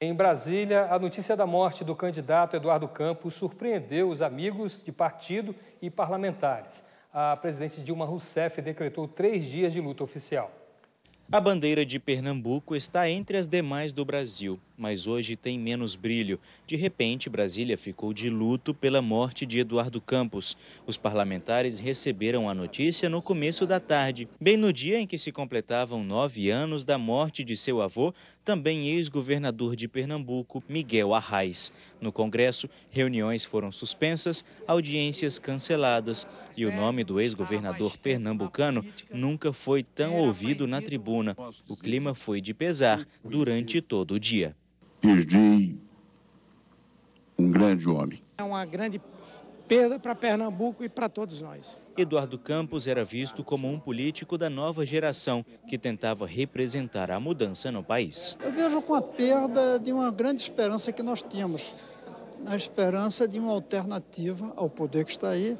Em Brasília, a notícia da morte do candidato Eduardo Campos surpreendeu os amigos de partido e parlamentares. A presidente Dilma Rousseff decretou três dias de luta oficial. A bandeira de Pernambuco está entre as demais do Brasil mas hoje tem menos brilho. De repente, Brasília ficou de luto pela morte de Eduardo Campos. Os parlamentares receberam a notícia no começo da tarde, bem no dia em que se completavam nove anos da morte de seu avô, também ex-governador de Pernambuco, Miguel Arraes. No Congresso, reuniões foram suspensas, audiências canceladas e o nome do ex-governador pernambucano nunca foi tão ouvido na tribuna. O clima foi de pesar durante todo o dia perdi um grande homem. É uma grande perda para Pernambuco e para todos nós. Eduardo Campos era visto como um político da nova geração que tentava representar a mudança no país. Eu vejo com a perda de uma grande esperança que nós tínhamos, a esperança de uma alternativa ao poder que está aí,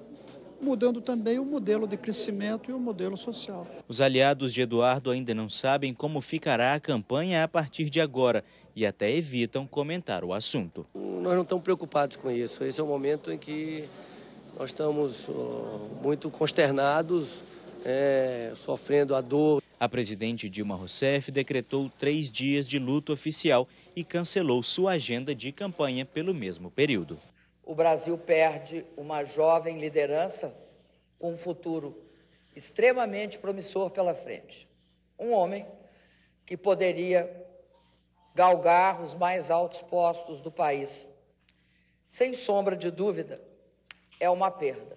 mudando também o modelo de crescimento e o modelo social. Os aliados de Eduardo ainda não sabem como ficará a campanha a partir de agora e até evitam comentar o assunto. Nós não estamos preocupados com isso. Esse é o momento em que nós estamos muito consternados, é, sofrendo a dor. A presidente Dilma Rousseff decretou três dias de luto oficial e cancelou sua agenda de campanha pelo mesmo período o Brasil perde uma jovem liderança com um futuro extremamente promissor pela frente. Um homem que poderia galgar os mais altos postos do país. Sem sombra de dúvida, é uma perda.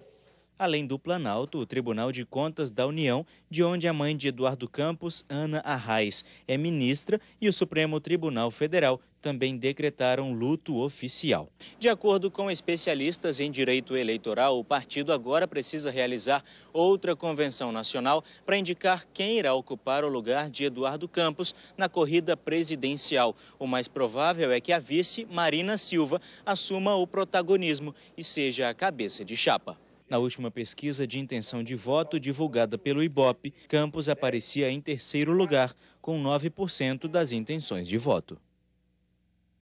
Além do Planalto, o Tribunal de Contas da União, de onde a mãe de Eduardo Campos, Ana Arraes, é ministra, e o Supremo Tribunal Federal também decretaram luto oficial. De acordo com especialistas em direito eleitoral, o partido agora precisa realizar outra convenção nacional para indicar quem irá ocupar o lugar de Eduardo Campos na corrida presidencial. O mais provável é que a vice, Marina Silva, assuma o protagonismo e seja a cabeça de chapa. Na última pesquisa de intenção de voto divulgada pelo IBOP, Campos aparecia em terceiro lugar, com 9% das intenções de voto.